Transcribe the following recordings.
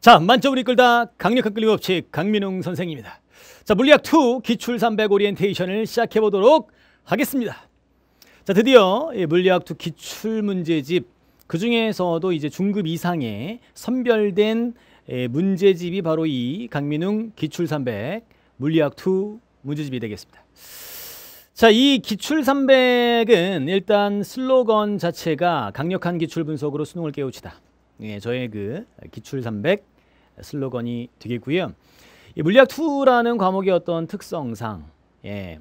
자, 만점을 이끌다 강력한 끌림 법칙 강민웅 선생입니다. 자, 물리학 2 기출 300 오리엔테이션을 시작해 보도록 하겠습니다. 자, 드디어 물리학 2 기출 문제집 그 중에서도 이제 중급 이상의 선별된 예, 문제집이 바로 이 강민웅 기출 300 물리학 2 문제집이 되겠습니다. 자, 이 기출 300은 일단 슬로건 자체가 강력한 기출 분석으로 수능을 깨우치다. 예, 저의 그 기출 300 슬로건이 되겠고요. 이 물리학 2라는 과목의 어떤 특성상 예,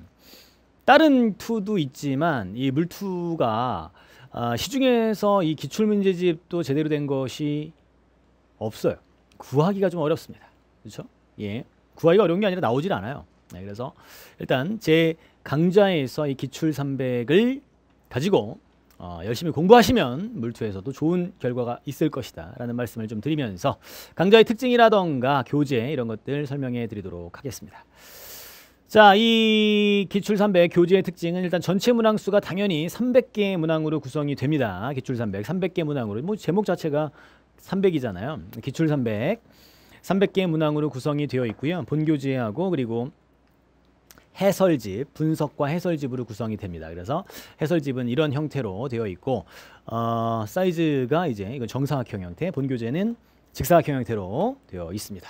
다른 2도 있지만 이물2가 아, 시중에서 이 기출 문제집도 제대로 된 것이 없어요. 구하기가 좀 어렵습니다. 그렇죠? 예, 구하기가 어려운 게 아니라 나오질 않아요. 네, 그래서 일단 제 강좌에서 이 기출 300을 가지고 어, 열심히 공부하시면 물투에서도 좋은 결과가 있을 것이다 라는 말씀을 좀 드리면서 강좌의 특징이라던가 교재 이런 것들 설명해 드리도록 하겠습니다. 자, 이 기출 3 0 교재의 특징은 일단 전체 문항 수가 당연히 300개 문항으로 구성이 됩니다. 기출 3 0 300개 문항으로 뭐 제목 자체가 300이잖아요. 기출 3 0 300개 문항으로 구성이 되어 있고요. 본교재하고 그리고 해설집, 분석과 해설집으로 구성이 됩니다. 그래서 해설집은 이런 형태로 되어 있고 어, 사이즈가 이제 이건 정사각형 형태, 본 교재는 직사각형 형태로 되어 있습니다.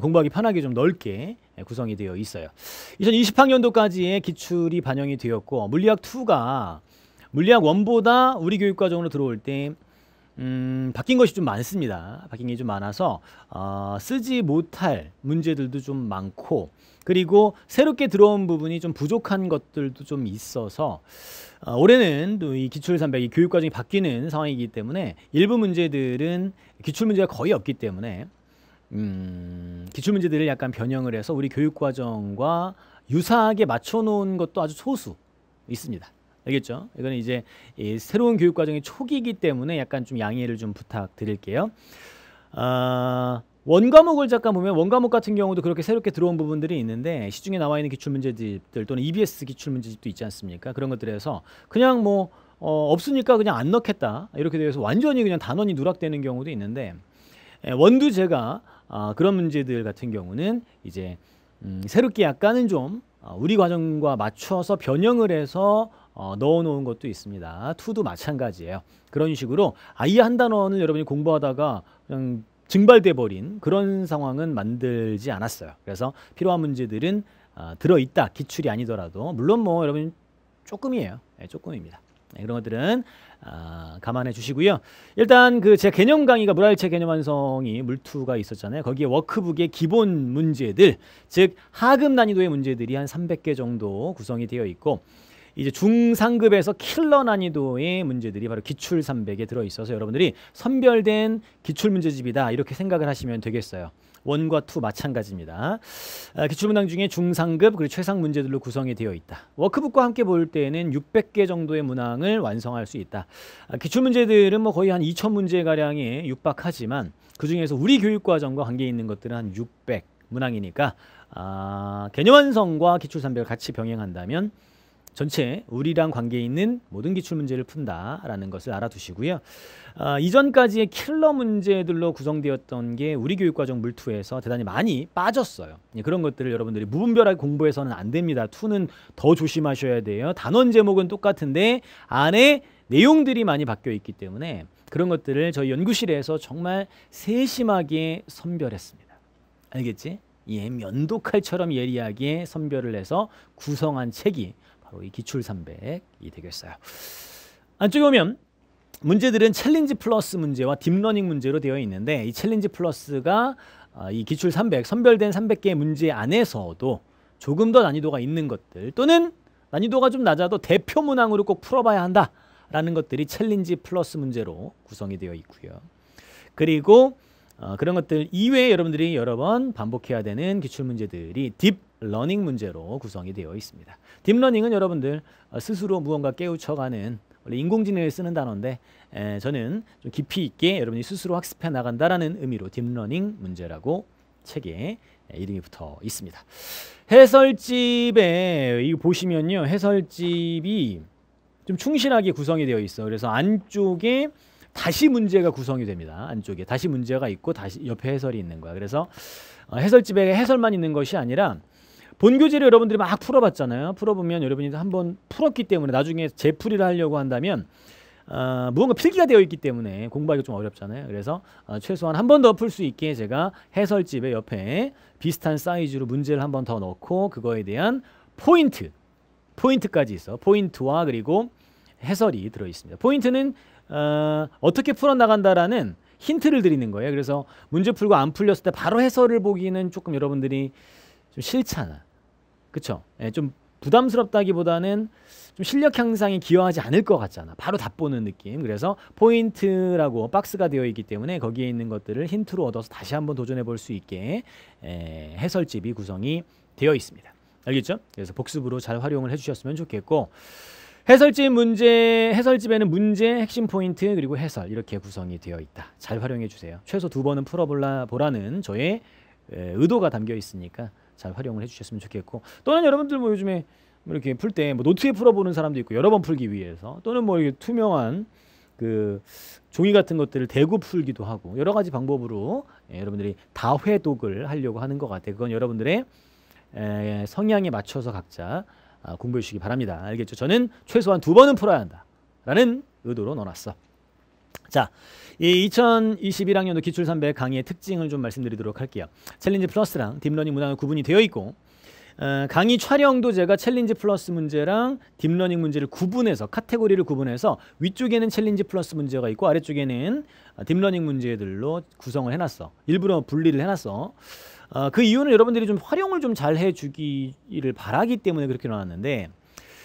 공부하기 편하게 좀 넓게 구성이 되어 있어요. 2020학년도까지의 기출이 반영이 되었고 물리학 2가 물리학 1보다 우리 교육과정으로 들어올 때 음, 바뀐 것이 좀 많습니다. 바뀐 게 좀 많아서 어, 쓰지 못할 문제들도 좀 많고 그리고 새롭게 들어온 부분이 좀 부족한 것들도 좀 있어서 어, 올해는 또 이 기출 300이 교육 과정이 바뀌는 상황이기 때문에 일부 문제들은 기출 문제가 거의 없기 때문에 음, 기출 문제들을 약간 변형을 해서 우리 교육 과정과 유사하게 맞춰 놓은 것도 아주 소수 있습니다. 알겠죠? 이거는 이제 이 새로운 교육 과정의 초기이기 때문에 약간 좀 양해를 좀 부탁드릴게요. 아, 원과목을 잠깐 보면 원과목 같은 경우도 그렇게 새롭게 들어온 부분들이 있는데 시중에 나와 있는 기출문제집들 또는 EBS 기출문제집도 있지 않습니까? 그런 것들에서 그냥 뭐 어, 없으니까 그냥 안 넣겠다 이렇게 돼서 완전히 그냥 단원이 누락되는 경우도 있는데 예, 원두제가 아, 그런 문제들 같은 경우는 이제 음, 새롭게 약간은 좀 아, 우리 과정과 맞춰서 변형을 해서 어, 넣어놓은 것도 있습니다. 투도 마찬가지예요. 그런 식으로 아예 한 단원을 여러분이 공부하다가 그냥 증발돼 버린 그런 상황은 만들지 않았어요. 그래서 필요한 문제들은 어, 들어있다. 기출이 아니더라도 물론 뭐 여러분 조금이에요. 네, 조금입니다. 네, 그런 것들은 어, 감안해 주시고요. 일단 그 제 개념 강의가 물활체 개념 완성이 물투가 있었잖아요. 거기에 워크북의 기본 문제들, 즉 하급 난이도의 문제들이 한 300개 정도 구성이 되어 있고 이제 중상급에서 킬러 난이도의 문제들이 바로 기출 300에 들어 있어서 여러분들이 선별된 기출 문제집이다 이렇게 생각을 하시면 되겠어요. 원과 투 마찬가지입니다. 아, 기출문항 중에 중상급 그리고 최상 문제들로 구성이 되어 있다. 워크북과 함께 볼 때에는 600개 정도의 문항을 완성할 수 있다. 아, 기출문제들은 뭐 거의 한 2000문제가량에 육박하지만 그중에서 우리 교육과정과 관계 있는 것들은 한 600 문항이니까 아, 개념완성과 기출산별을 같이 병행한다면 전체 우리랑 관계 있는 모든 기출 문제를 푼다라는 것을 알아두시고요. 아, 이전까지의 킬러 문제들로 구성되었던 게 우리 교육과정 물투에서 대단히 많이 빠졌어요. 예, 그런 것들을 여러분들이 무분별하게 공부해서는 안 됩니다. 투는 더 조심하셔야 돼요. 단원 제목은 똑같은데 안에 내용들이 많이 바뀌어 있기 때문에 그런 것들을 저희 연구실에서 정말 세심하게 선별했습니다. 알겠지? 예, 면도칼처럼 예리하게 선별을 해서 구성한 책이 바로 이 기출 300이 되겠어요. 안쪽에 보면 문제들은 챌린지 플러스 문제와 딥러닝 문제로 되어 있는데 이 챌린지 플러스가 어, 이 기출 300, 선별된 300개의 문제 안에서도 조금 더 난이도가 있는 것들 또는 난이도가 좀 낮아도 대표 문항으로 꼭 풀어봐야 한다라는 것들이 챌린지 플러스 문제로 구성이 되어 있고요. 그리고 어, 그런 것들 이외에 여러분들이 여러 번 반복해야 되는 기출 문제들이 딥 러닝 문제로 구성이 되어 있습니다. 딥러닝은 여러분들 어, 스스로 무언가 깨우쳐가는 원래 인공지능을 쓰는 단어인데 에, 저는 좀 깊이 있게 여러분이 스스로 학습해 나간다라는 의미로 딥러닝 문제라고 책에 이름이 붙어 있습니다. 해설집에 이 보시면요. 해설집이 좀 충실하게 구성이 되어 있어. 그래서 안쪽에 다시 문제가 구성이 됩니다. 안쪽에 다시 문제가 있고 다시 옆에 해설이 있는 거야. 그래서 어, 해설집에 해설만 있는 것이 아니라 본교재를 여러분들이 막 풀어봤잖아요. 풀어보면 여러분이 한번 풀었기 때문에 나중에 재풀이를 하려고 한다면 어, 무언가 필기가 되어 있기 때문에 공부하기가 좀 어렵잖아요. 그래서 어, 최소한 한 번 더 풀 수 있게 제가 해설집의 옆에 비슷한 사이즈로 문제를 한번 더 넣고 그거에 대한 포인트, 포인트까지 있어. 포인트와 그리고 해설이 들어 있습니다. 포인트는 어, 어떻게 풀어나간다라는 힌트를 드리는 거예요. 그래서 문제 풀고 안 풀렸을 때 바로 해설을 보기는 조금 여러분들이 좀 싫잖아. 그쵸? 예, 좀 부담스럽다기보다는 좀 실력 향상에 기여하지 않을 것 같잖아. 바로 답보는 느낌. 그래서 포인트라고 박스가 되어 있기 때문에 거기에 있는 것들을 힌트로 얻어서 다시 한번 도전해 볼 수 있게 에, 예, 해설집이 구성이 되어 있습니다. 알겠죠? 그래서 복습으로 잘 활용을 해주셨으면 좋겠고 해설집 문제, 해설집에는 문제, 핵심 포인트, 그리고 해설 이렇게 구성이 되어 있다. 잘 활용해 주세요. 최소 두 번은 풀어보라는 저의 예, 의도가 담겨 있으니까 잘 활용을 해주셨으면 좋겠고 또는 여러분들 뭐 요즘에 뭐 이렇게 풀 때 뭐 노트에 풀어보는 사람도 있고 여러 번 풀기 위해서 또는 뭐 이게 투명한 그 종이 같은 것들을 대고 풀기도 하고 여러 가지 방법으로 예, 여러분들이 다회독을 하려고 하는 것 같아요. 그건 여러분들의 에, 예, 성향에 맞춰서 각자 아, 공부해 주시기 바랍니다. 알겠죠? 저는 최소한 두 번은 풀어야 한다. 라는 의도로 넣어놨어. 자, 이 2021학년도 기출3 0 강의의 특징을 좀 말씀드리도록 할게요. 챌린지 플러스랑 딥러닝 문항은 구분이 되어 있고 어, 강의 촬영도 제가 챌린지 플러스 문제랑 딥러닝 문제를 구분해서 카테고리를 구분해서 위쪽에는 챌린지 플러스 문제가 있고 아래쪽에는 어, 딥러닝 문제들로 구성을 해놨어. 일부러 분리를 해놨어. 어, 그 이유는 여러분들이 좀 활용을 좀 잘 해주기를 바라기 때문에 그렇게 나왔는데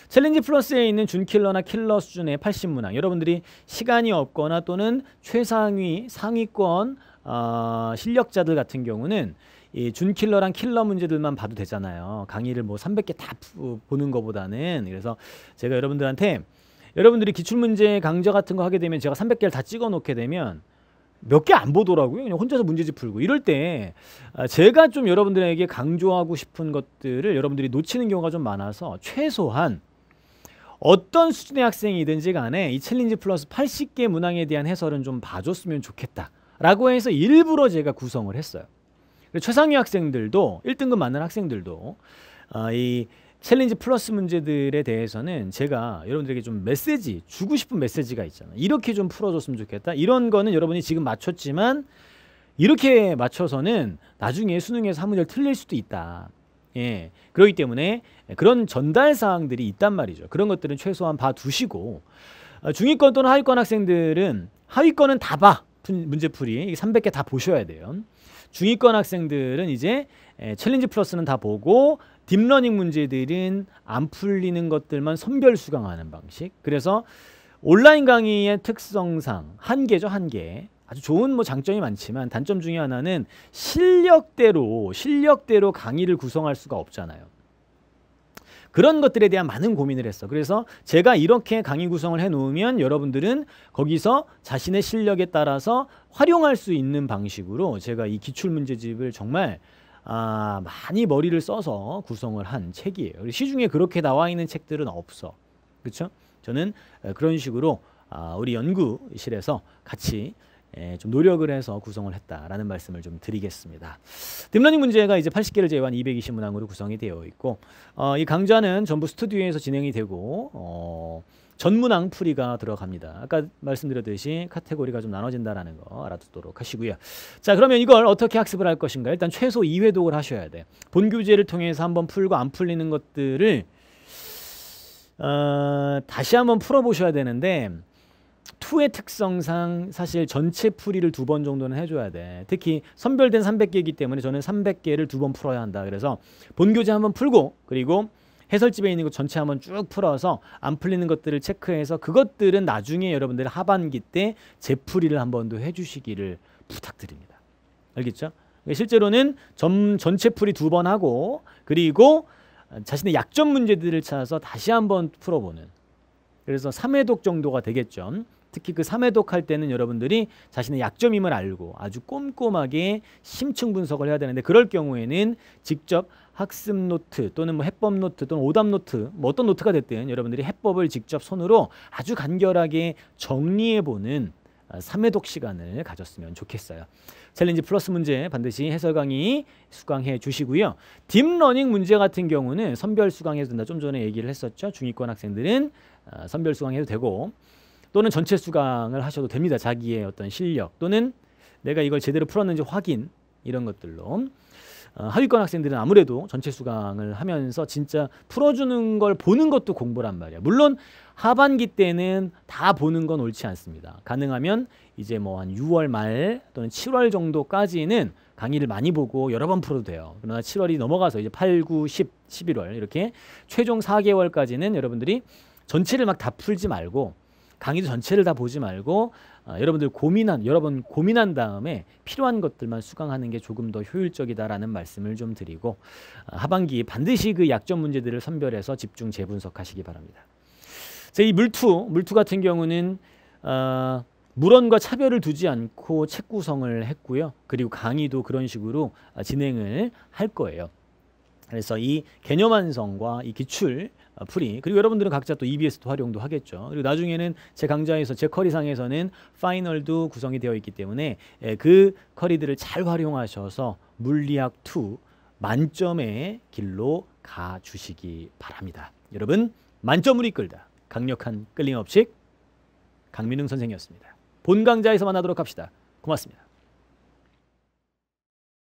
챌린지 플러스에 있는 준킬러나 킬러 수준의 80문항 여러분들이 시간이 없거나 또는 최상위 상위권 어, 실력자들 같은 경우는 이 준킬러랑 킬러 문제들만 봐도 되잖아요. 강의를 뭐 300개 다 보는 것보다는 그래서 제가 여러분들한테 여러분들이 기출문제 강좌 같은 거 하게 되면 제가 300개를 다 찍어 놓게 되면 몇 개 안 보더라고요. 그냥 혼자서 문제집 풀고 이럴 때 아, 제가 좀 여러분들에게 강조하고 싶은 것들을 여러분들이 놓치는 경우가 좀 많아서 최소한 어떤 수준의 학생이든지 간에 이 챌린지 플러스 80개 문항에 대한 해설은 좀 봐줬으면 좋겠다 라고 해서 일부러 제가 구성을 했어요 최상위 학생들도 1등급 맞는 학생들도 어, 이 챌린지 플러스 문제들에 대해서는 제가 여러분들에게 좀 메시지 주고 싶은 메시지가 있잖아요 이렇게 좀 풀어줬으면 좋겠다 이런 거는 여러분이 지금 맞췄지만 이렇게 맞춰서는 나중에 수능에서 한 문제를 틀릴 수도 있다 예. 그렇기 때문에 그런 전달 사항들이 있단 말이죠. 그런 것들은 최소한 봐두시고 어, 중위권 또는 하위권 학생들은 하위권은 다 봐. 문제풀이 300개 다 보셔야 돼요. 중위권 학생들은 이제 챌린지 플러스는 다 보고 딥러닝 문제들은 안 풀리는 것들만 선별 수강하는 방식. 그래서 온라인 강의의 특성상 한계죠 한계 아주 좋은 뭐 장점이 많지만 단점 중에 하나는 실력대로 실력대로 강의를 구성할 수가 없잖아요. 그런 것들에 대한 많은 고민을 했어. 그래서 제가 이렇게 강의 구성을 해놓으면 여러분들은 거기서 자신의 실력에 따라서 활용할 수 있는 방식으로 제가 이 기출문제집을 정말 아, 많이 머리를 써서 구성을 한 책이에요. 시중에 그렇게 나와 있는 책들은 없어. 그렇죠? 저는 그런 식으로 아, 우리 연구실에서 같이 예, 좀 노력을 해서 구성을 했다라는 말씀을 좀 드리겠습니다. 딥러닝 문제가 이제 80개를 제외한 220문항으로 구성이 되어 있고 어, 이 강좌는 전부 스튜디오에서 진행이 되고 어, 전문항 풀이가 들어갑니다. 아까 말씀드렸듯이 카테고리가 좀 나눠진다라는 거 알아두도록 하시고요. 자 그러면 이걸 어떻게 학습을 할 것인가 일단 최소 2회독을 하셔야 돼. 본교재를 통해서 한번 풀고 안 풀리는 것들을 어, 다시 한번 풀어보셔야 되는데 2의 특성상 사실 전체 풀이를 두 번 정도는 해줘야 돼. 특히 선별된 300개이기 때문에 저는 300개를 두 번 풀어야 한다. 그래서 본교재 한번 풀고 그리고 해설집에 있는 것 전체 한번 쭉 풀어서 안 풀리는 것들을 체크해서 그것들은 나중에 여러분들 하반기 때 재풀이를 한 번 더 해주시기를 부탁드립니다. 알겠죠? 실제로는 점, 전체 풀이 두 번 하고 그리고 자신의 약점 문제들을 찾아서 다시 한번 풀어보는 그래서 3회독 정도가 되겠죠. 특히 그 3회독 할 때는 여러분들이 자신의 약점임을 알고 아주 꼼꼼하게 심층 분석을 해야 되는데 그럴 경우에는 직접 학습 노트 또는 뭐 해법 노트 또는 오답 노트 뭐 어떤 노트가 됐든 여러분들이 해법을 직접 손으로 아주 간결하게 정리해보는 3회독 아, 시간을 가졌으면 좋겠어요. 챌린지 플러스 문제 반드시 해설 강의 수강해 주시고요. 딥러닝 문제 같은 경우는 선별 수강해도 된다. 좀 전에 얘기를 했었죠. 중위권 학생들은 아, 선별 수강해도 되고 또는 전체 수강을 하셔도 됩니다. 자기의 어떤 실력 또는 내가 이걸 제대로 풀었는지 확인 이런 것들로 어, 하위권 학생들은 아무래도 전체 수강을 하면서 진짜 풀어주는 걸 보는 것도 공부란 말이야. 물론 하반기 때는 다 보는 건 옳지 않습니다. 가능하면 이제 뭐 한 6월 말 또는 7월 정도까지는 강의를 많이 보고 여러 번 풀어도 돼요. 그러나 7월이 넘어가서 이제 8, 9, 10, 11월 이렇게 최종 4개월까지는 여러분들이 전체를 막 다 풀지 말고 강의도 전체를 다 보지 말고 어, 여러분들 고민한 여러분 고민한 다음에 필요한 것들만 수강하는 게 조금 더 효율적이다라는 말씀을 좀 드리고 어, 하반기 반드시 그 약점 문제들을 선별해서 집중 재분석하시기 바랍니다. 이 물투 물투 같은 경우는 어, 물언과 차별을 두지 않고 책 구성을 했고요. 그리고 강의도 그런 식으로 어, 진행을 할 거예요. 그래서 이 개념 완성과 이 기출 프리 아, 그리고 여러분들은 각자 또 EBS 도 활용도 하겠죠. 그리고 나중에는 제 강좌에서 제 커리상에서는 파이널도 구성이 되어 있기 때문에 예, 그 커리들을 잘 활용하셔서 물리학 2 만점의 길로 가 주시기 바랍니다. 여러분 만점을 이끌다 강력한 끌림 없이 강민웅 선생이었습니다. 본 강좌에서 만나도록 합시다. 고맙습니다.